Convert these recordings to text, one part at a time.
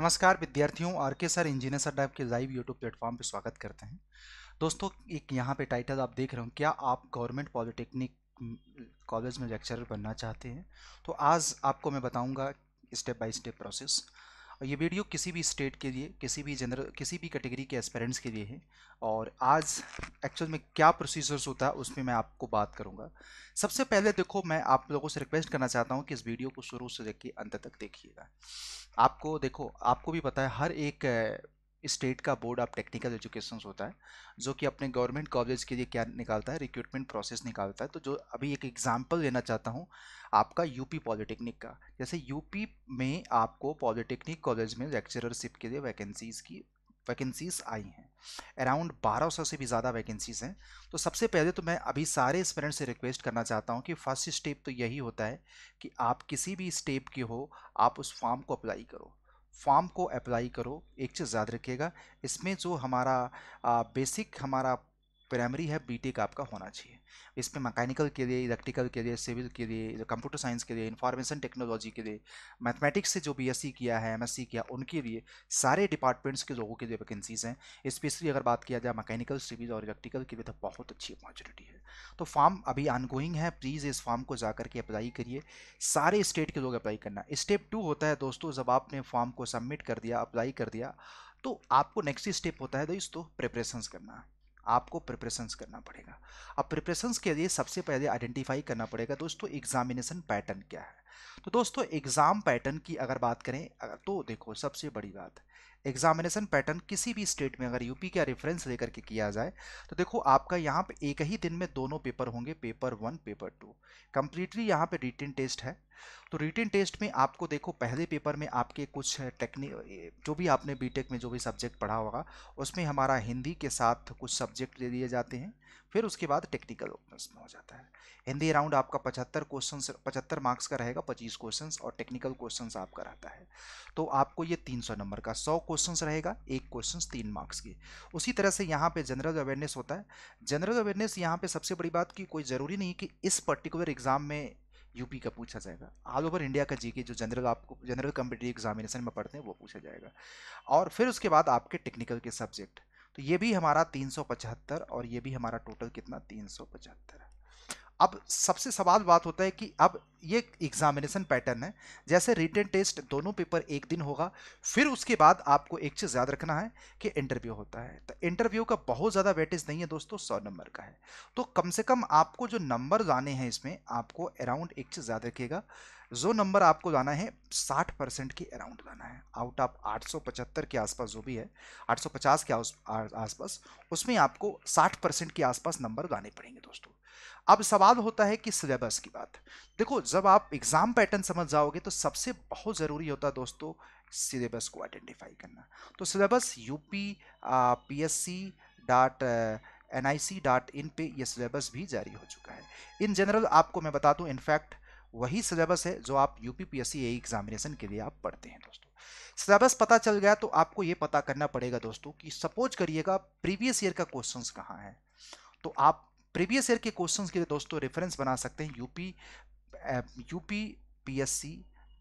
नमस्कार विद्यार्थियों R K sir engineer sir dive के लाइव यूट्यूब प्लेटफॉर्म पर स्वागत करते हैं दोस्तों एक यहाँ पे टाइटल आप देख रहे हो क्या आप गवर्नमेंट पॉलिटेक्निक कॉलेज में लेक्चरर बनना चाहते हैं तो आज आपको मैं बताऊँगा स्टेप बाय स्टेप प्रोसेस और ये वीडियो किसी भी स्टेट के लिए किसी भी जनरल किसी भी कैटेगरी के एस्पेरेंट्स के लिए है और आज एक्चुअल में क्या प्रोसीजर्स होता है उसमें मैं आपको बात करूँगा सबसे पहले देखो मैं आप लोगों से रिक्वेस्ट करना चाहता हूँ कि इस वीडियो को शुरू से के अंत तक देखिएगा आपको देखो आपको भी पता है हर एक स्टेट का बोर्ड ऑफ टेक्निकल एजुकेशन होता है जो कि अपने गवर्नमेंट कॉलेज के लिए क्या निकालता है रिक्रूटमेंट प्रोसेस निकालता है तो जो अभी एक एग्जाम्पल लेना चाहता हूँ आपका यूपी पॉलिटेक्निक का जैसे यूपी में आपको पॉलिटेक्निक कॉलेज में लेक्चररशिप के लिए वैकेंसीज़ की वैकेंसीज़ आई हैं अराउंड 1200 से भी ज़्यादा वैकेंसीज़ हैं तो सबसे पहले तो मैं अभी सारे स्टूडेंट से रिक्वेस्ट करना चाहता हूँ कि फर्स्ट स्टेप तो यही होता है कि आप किसी भी स्टेप के हो आप उस फॉर्म को अप्लाई करो फॉर्म को अप्लाई करो एक चीज़ याद रखिएगा इसमें जो हमारा बेसिक हमारा प्राइमरी है बीटेक e आपका होना चाहिए इसमें मैकेनिकल के लिए इलेक्ट्रिकल के लिए सिविल के लिए कंप्यूटर साइंस के लिए इंफॉर्मेशन टेक्नोलॉजी के लिए मैथमेटिक्स से जो बीएससी किया है एमएससी किया उनके लिए सारे डिपार्टमेंट्स के लोगों के लिए वैकेंसीज़ हैं स्पेशली अगर बात किया जाए मैकेनिकल सिविल और इलेक्ट्रिकल के लिए तो बहुत अच्छी अपॉर्चुनिटी है तो फॉर्म अभी ऑनगोइंग है प्लीज़ इस फॉर्म को जा करके अप्लाई करिए सारे स्टेट के लोग अप्लाई करना स्टेप टू होता है दोस्तों जब आपने फॉर्म को सबमिट कर दिया अप्लाई कर दिया तो आपको नेक्स्ट स्टेप होता है दोस्तों प्रिपरेशंस करना आपको प्रिपरेशंस करना पड़ेगा अब प्रिपरेशंस के लिए सबसे पहले आइडेंटिफाई करना पड़ेगा दोस्तों एग्जामिनेशन पैटर्न क्या है तो दोस्तों एग्ज़ाम पैटर्न की अगर बात करें तो देखो सबसे बड़ी बात एग्जामिनेशन पैटर्न किसी भी स्टेट में अगर यूपी का रेफरेंस लेकर के किया जाए तो देखो आपका यहाँ पे एक ही दिन में दोनों पेपर होंगे paper one paper two completely यहाँ पे रिटर्न टेस्ट है तो रिटर्न टेस्ट में आपको देखो पहले पेपर में आपके कुछ टेक्निक जो भी आपने बीटेक में जो भी सब्जेक्ट पढ़ा होगा उसमें हमारा हिंदी के साथ कुछ सब्जेक्ट ले लिए जाते हैं फिर उसके बाद टेक्निकल उसमें हो जाता है हिंदी राउंड आपका पचहत्तर क्वेश्चन पचहत्तर मार्क्स का रहेगा पच्चीस क्वेश्चन और टेक्निकल क्वेश्चन आपका रहता है तो आपको ये तीन सौ नंबर का सौ क्वेश्चन रहेगा एक क्वेश्चन तीन मार्क्स के उसी तरह से यहाँ पे जनरल अवेयरनेस होता है जनरल अवेयरनेस यहाँ पे सबसे बड़ी बात की कोई ज़रूरी नहीं कि इस पर्टिकुलर एग्ज़ाम में यूपी का पूछा जाएगा ऑल ओवर इंडिया का जीके जो जनरल आपको जनरल कम्पिटेटिव एग्जामिनेशन में पढ़ते हैं वो पूछा जाएगा और फिर उसके बाद आपके टेक्निकल के सब्जेक्ट तो ये भी हमारा तीन और ये भी हमारा टोटल कितना तीन है अब सबसे सवाल बात होता है कि अब ये एग्जामिनेशन पैटर्न है जैसे रिटर्न टेस्ट दोनों पेपर एक दिन होगा फिर उसके बाद आपको एक चीज़ याद रखना है कि इंटरव्यू होता है तो इंटरव्यू का बहुत ज़्यादा वेटेज नहीं है दोस्तों सौ नंबर का है तो कम से कम आपको जो नंबर लाने हैं इसमें आपको अराउंड एक चीज़ याद रखिएगा जो नंबर आपको लाना है साठ परसेंट के अराउंड लाना है आउट ऑफ पचहत्तर के आसपास जो भी है पचास के आसपास उसमें आपको साठ परसेंट के आसपास नंबर लाने पड़ेंगे दोस्तों अब सवाल होता है कि सिलेबस की बात देखो जब आप एग्ज़ाम पैटर्न समझ जाओगे तो सबसे बहुत ज़रूरी होता है दोस्तों सिलेबस को आइडेंटिफाई करना तो syllabus UP PSC dot N I C dot in पे यह सिलेबस भी जारी हो चुका है इन जनरल आपको मैं बता दूँ इनफैक्ट वही सिलेबस है जो आप U P P S C examination के लिए आप पढ़ते हैं दोस्तों सिलेबस पता चल गया तो आपको ये पता करना पड़ेगा दोस्तों कि सपोज करिएगा प्रीवियस ईयर का क्वेश्चंस कहाँ है तो आप प्रीवियस ईयर के क्वेश्चन के लिए दोस्तों रेफरेंस बना सकते हैं UP UP P S C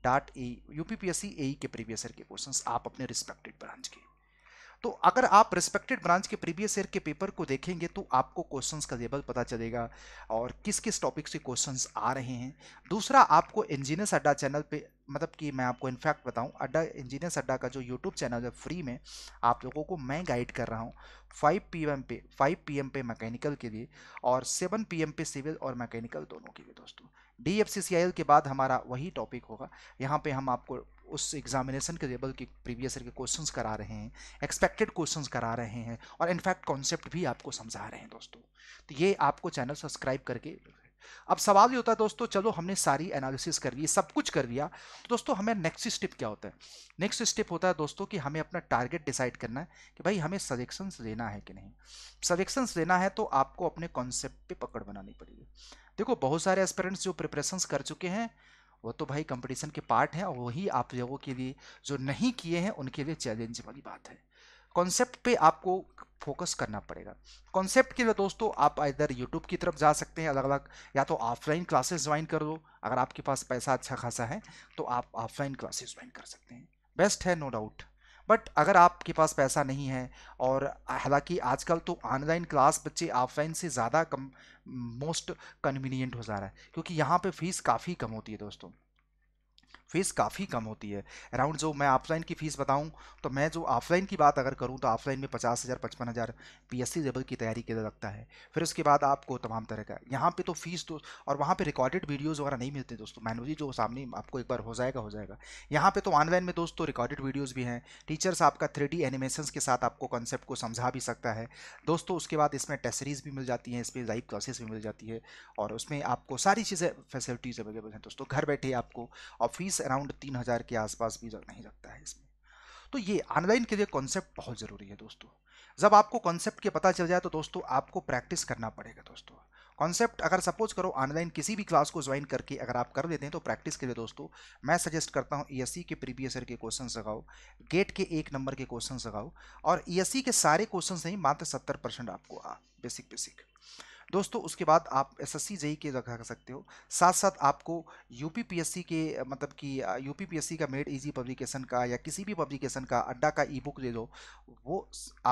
dot A U P P S C A के प्रीवियस ईयर के क्वेश्चन आप अपने रिस्पेक्टेड ब्रांच के तो अगर आप रिस्पेक्टेड ब्रांच के प्रीवियस ईयर के पेपर को देखेंगे तो आपको क्वेश्चंस का लेवल पता चलेगा और किस किस टॉपिक से क्वेश्चंस आ रहे हैं दूसरा आपको इंजीनियर्स अड्डा चैनल पे मतलब कि मैं आपको इनफैक्ट बताऊं अड्डा इंजीनियर्स अड्डा का जो यूट्यूब चैनल है फ्री में आप लोगों को मैं गाइड कर रहा हूं 5 पीएम पे 5 पीएम पे मैकेनिकल के लिए और 7 पीएम पे सिविल और मैकेनिकल दोनों के लिए दोस्तों डी के बाद हमारा वही टॉपिक होगा यहाँ पे हम आपको उस एग्जामिनेशन के लेवल के प्रीवियस ईयर के क्वेश्चन करा रहे हैं एक्सपेक्टेड क्वेश्चन करा रहे हैं और इनफैक्ट कॉन्सेप्ट भी आपको समझा रहे हैं दोस्तों तो ये आपको चैनल सब्सक्राइब करके अब सवाल ये होता है दोस्तों चलो हमने सारी एनालिसिस कर ली सब कुछ कर लिया तो दोस्तों हमें नेक्स्ट स्टेप क्या होता है नेक्स्ट स्टेप होता है दोस्तों कि हमें अपना टारगेट डिसाइड करना है कि भाई हमें सजेक्शन लेना है कि नहीं सजेक्शन लेना है तो आपको अपने कॉन्सेप्ट पे पकड़ बनानी पड़ेगी देखो बहुत सारे एस्पेरेंट्स जो प्रिपरेशन कर चुके हैं वो तो भाई कंपटीशन के पार्ट हैं और वही आप लोगों के लिए जो नहीं किए हैं उनके लिए चैलेंज वाली बात है कॉन्सेप्ट पे आपको फोकस करना पड़ेगा कॉन्सेप्ट के लिए दोस्तों आप इधर यूट्यूब की तरफ जा सकते हैं अलग अलग या तो ऑफलाइन क्लासेस ज्वाइन कर दो अगर आपके पास पैसा अच्छा खासा है तो आप ऑफलाइन क्लासेस ज्वाइन कर सकते हैं बेस्ट है नो डाउट बट अगर आपके पास पैसा नहीं है और हालांकि आजकल तो ऑनलाइन क्लास बच्चे ऑफलाइन से ज़्यादा कम मोस्ट कन्वीनियंट हो जा रहा है क्योंकि यहाँ पे फीस काफ़ी कम होती है दोस्तों फ़ीस काफ़ी कम होती है अराउंड जो मैं ऑफलाइन की फ़ीस बताऊं तो मैं जो ऑफलाइन की बात अगर करूं तो ऑफलाइन में पचास हज़ार पचपन हज़ार पी एस की तैयारी के लिए लगता है फिर उसके बाद आपको तमाम तरह का यहाँ पे तो फ़ीस तो और वहाँ पर रिकॉर्डेड वीडियोज़ वगैरह नहीं मिलते दोस्तों मैनुअली जो सामने आपको एक बार हो जाएगा हो जाएगा यहाँ पर तो ऑनलाइन में दोस्तों रिकॉर्डेड वीडियोज़ भी हैं टीचर्स आपका थ्री एनिमेशंस के साथ आपको कॉन्सेप्ट को समझा भी सकता है दोस्तों उसके बाद इसमें टेसरीज़ भी मिल जाती हैं इसमें लाइव क्लासेस भी मिल जाती है और उसमें आपको सारी चीज़ें फैसिलिटीज़ अवेलेबल हैं दोस्तों घर बैठे आपको और फीस अराउंड तीन हज़ार के आसपास भी नहीं लगता है इसमें तो ये ऑनलाइन के लिए कॉन्सेप्ट बहुत ज़रूरी है दोस्तों जब आपको कॉन्सेप्ट के पता चल जाए तो दोस्तों आपको प्रैक्टिस करना पड़ेगा दोस्तों कॉन्सेप्ट अगर सपोज करो ऑनलाइन किसी भी क्लास को ज्वाइन करके अगर आप कर लेते हैं तो प्रैक्टिस के लिए दोस्तों मैं सजेस्ट करता हूं ई e के प्रीवियस ईयर के क्वेश्चन लगाओ गेट के एक नंबर के क्वेश्चन लगाओ और ई e के सारे क्वेश्चन नहीं मात्र सत्तर परसेंट आपको आ बेसिक बेसिक दोस्तों उसके बाद आप एस एस सी के रखा कर सकते हो साथ साथ आपको यू के मतलब कि यू का मेड इजी पब्लिकेशन का या किसी भी पब्लिकेशन का अड्डा का ई बुक ले लो वो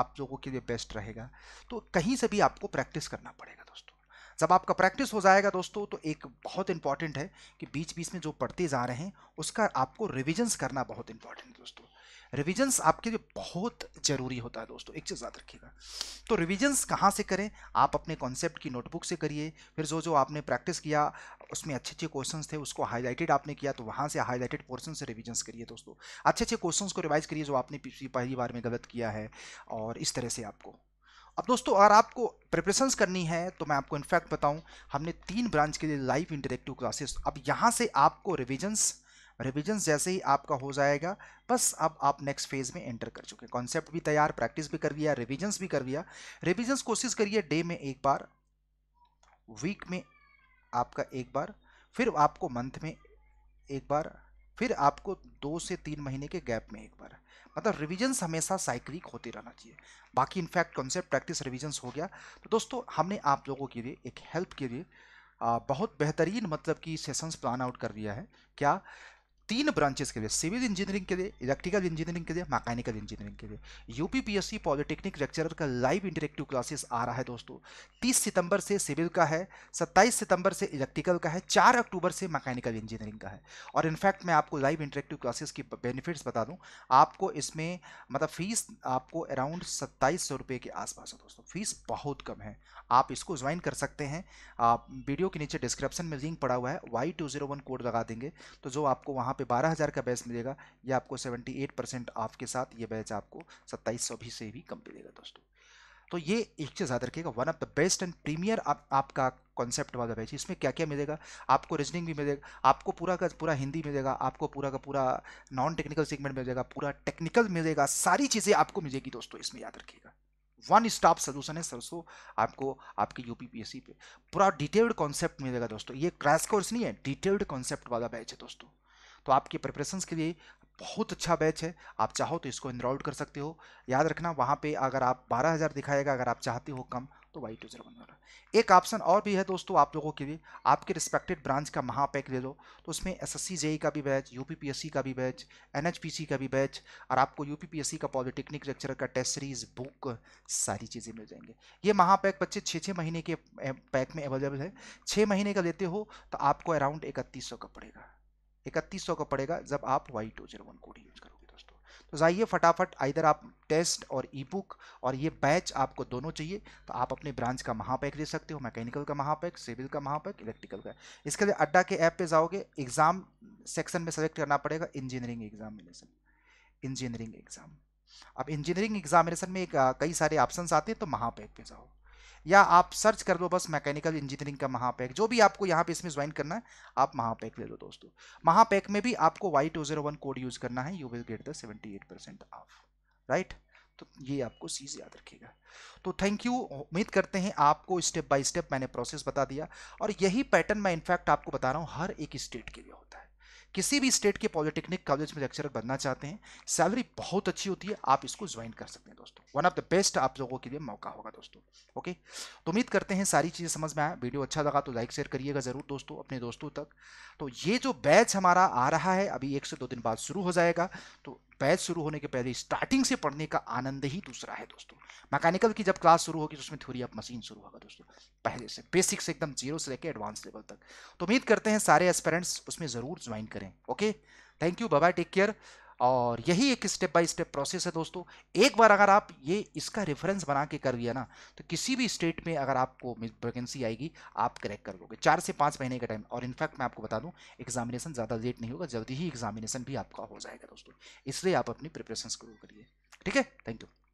आप लोगों के लिए बेस्ट रहेगा तो कहीं से भी आपको प्रैक्टिस करना पड़ेगा दोस्तों जब आपका प्रैक्टिस हो जाएगा दोस्तों तो एक बहुत इंपॉर्टेंट है कि बीच बीच में जो पढ़ते जा रहे हैं उसका आपको रिविजन्स करना बहुत इंपॉर्टेंट है दोस्तों रिविजन्स आपके लिए बहुत ज़रूरी होता है दोस्तों एक चीज़ याद रखिएगा तो रिविजन्स कहाँ से करें आप अपने कॉन्सेप्ट की नोटबुक से करिए फिर जो जो आपने प्रैक्टिस किया उसमें अच्छे अच्छे क्वेश्चन थे उसको हाईलाइटेड आपने किया तो वहाँ से हाईलाइटेड पोर्सन से रिविजन्स करिए दोस्तों अच्छे अच्छे क्वेश्चन को रिवाइज करिए जो आपने पिछली पहली बार में गलत किया है और इस तरह से आपको अब दोस्तों अगर आपको प्रिपरेशंस करनी है तो मैं आपको इनफैक्ट बताऊं हमने तीन ब्रांच के लिए लाइव इंटरेक्टिव क्लासेस अब यहाँ से आपको रिविजन्स रिविजन जैसे ही आपका हो जाएगा बस अब आप नेक्स्ट फेज में एंटर कर चुके हैं कॉन्सेप्ट भी तैयार प्रैक्टिस भी कर लिया रिविजन्स भी कर लिया रिविजन्स कोशिश करिए डे में एक बार वीक में आपका एक बार फिर आपको मंथ में एक बार फिर आपको दो से तीन महीने के गैप में एक बार मतलब रिविजन्स हमेशा साइक्लिक होते रहना चाहिए बाकी इनफैक्ट कॉन्सेप्ट प्रैक्टिस रिविजन्स हो गया तो दोस्तों हमने आप लोगों के लिए एक हेल्प के लिए बहुत बेहतरीन मतलब कि सेशंस प्लान आउट कर दिया है क्या तीन ब्रांचेस के लिए सिविल इंजीनियरिंग के लिए इलेक्ट्रिकल इंजीनियरिंग के लिए मैकेनिकल इंजीनियरिंग के लिए यूपीपीएससी पॉलिटेक्निक लेक्चरर का लाइव इंटरेक्टिव क्लासेस आ रहा है दोस्तों 30 सितंबर से सिविल का है 27 सितंबर से इलेक्ट्रिकल का है 4 अक्टूबर से मैकेनिकल इंजीनियरिंग का है और इनफैक्ट मैं आपको लाइव इंटरेक्टिव क्लासेस की बेनिफिट्स बता दूँ आपको इसमें मतलब फीस आपको अराउंड सत्ताईस के आसपास है दोस्तों फीस बहुत कम है आप इसको ज्वाइन कर सकते हैं आप वीडियो के नीचे डिस्क्रिप्शन में लिंक पड़ा हुआ है वाई कोड लगा देंगे तो जो आपको वहाँ पे 12000 का बैच मिलेगा ये आपको 78 परसेंट ऑफ के साथ ये बैच आपको सत्ताईस भी से भी कम मिलेगा दोस्तों तो ये एक चीज़ याद रखिएगा one of the best and premier आप, आपका कॉन्सेप्ट वाला बैच इसमें क्या क्या मिलेगा आपको रीजनिंग भी मिलेगा आपको पूरा का पूरा हिंदी मिलेगा आपको पूरा का पूरा नॉन टेक्निकल सेगमेंट मिलेगा पूरा टेक्निकल मिलेगा सारी चीज़ें आपको मिलेगी दोस्तों इसमें याद रखिएगा वन स्टॉप सोल्यूशन है सरसों आपको आपके यूपीपीएससी पे पूरा डिटेल्ड कॉन्सेप्ट मिलेगा दोस्तों ये क्रैश कोर्स नहीं है डिटेल्ड कॉन्सेप्ट वाला बैच है दोस्तों तो आपके प्रिपरेशन के लिए बहुत अच्छा बैच है आप चाहो तो इसको इनरोल्ड कर सकते हो याद रखना वहाँ पे अगर आप बारह हज़ार दिखाएगा अगर आप चाहते हो कम तो वाई टू जीरो एक ऑप्शन और भी है दोस्तों आप लोगों के लिए आपके रिस्पेक्टेड ब्रांच का महापैक ले लो तो उसमें एस एस सी जेई का भी batch U P P S C का भी batch N H P C का भी बैच और आपको U P P S C का पॉलिटेक्निक लेक्चर का टेस्ट सीरीज बुक सारी चीज़ें मिल जाएंगे ये महापैक बच्चे छः छः महीने के पैक में अवेलेबल है छः महीने का लेते हो तो आपको अराउंड इकतीस सौ का पड़ेगा इकतीस सौ का पड़ेगा जब आप Y two zero one code use करोगे दोस्तों तो जाइए फटाफट आइर आप टेस्ट और ई बुक और ये बैच आपको दोनों चाहिए तो आप अपने ब्रांच का महापैक ले सकते हो मैकेनिकल का महापैक सिविल का महापैक इलेक्ट्रिकल का इसके लिए अड्डा के ऐप पे जाओगे एग्जाम सेक्शन में सेलेक्ट करना पड़ेगा इंजीनियरिंग एग्जामिनेशन इंजीनियरिंग एग्जाम अब इंजीनियरिंग एग्जामिनेशन में कई सारे ऑप्शन आते हैं तो महापैक पे जाओ या आप सर्च कर लो बस मैकेनिकल इंजीनियरिंग का महापैक जो भी आपको यहाँ पे इसमें ज्वाइन करना है आप महापैक ले लो दोस्तों महापैक में भी आपको Y two zero one code use करना है you will get the seventy eight percent of right तो ये आपको चीज़ याद रखिएगा तो थैंक यू उम्मीद करते हैं आपको स्टेप बाय स्टेप मैंने प्रोसेस बता दिया और यही पैटर्न मैं इनफैक्ट आपको बता रहा हूँ हर एक स्टेट के लिए होता है किसी भी स्टेट के पॉलिटेक्निक कॉलेज में लेक्चरर बनना चाहते हैं सैलरी बहुत अच्छी होती है आप इसको ज्वाइन कर सकते हैं दोस्तों वन ऑफ द बेस्ट आप लोगों के लिए मौका होगा दोस्तों ओके तो उम्मीद करते हैं सारी चीज़ें समझ में आया वीडियो अच्छा लगा तो लाइक शेयर करिएगा ज़रूर दोस्तों अपने दोस्तों तक तो ये जो बैच हमारा आ रहा है अभी एक से दो दिन बाद शुरू हो जाएगा तो बैच शुरू होने के पहले स्टार्टिंग से पढ़ने का आनंद ही दूसरा है दोस्तों मैकेनिकल की जब क्लास शुरू होगी तो उसमें थ्योरी ऑफ मशीन शुरू होगा दोस्तों पहले से बेसिक से एकदम जीरो से लेकर एडवांस लेवल तक तो उम्मीद करते हैं सारे एस्पेरेंट्स उसमें ज़रूर ज्वाइन करें ओके थैंक यू बाबा टेक केयर और यही एक स्टेप बाय स्टेप प्रोसेस है दोस्तों एक बार अगर आप ये इसका रेफरेंस बना के कर लिया ना तो किसी भी स्टेट में अगर आपको वैकेंसी आएगी आप क्रैक कर लोगे चार से पाँच महीने का टाइम और इनफैक्ट मैं आपको बता दूँ एग्जामिनेशन ज़्यादा लेट नहीं होगा जल्दी ही एग्जामिनेशन भी आपका हो जाएगा दोस्तों इसलिए आप अपनी प्रिपरेशन शुरू करिए ठीक है थैंक यू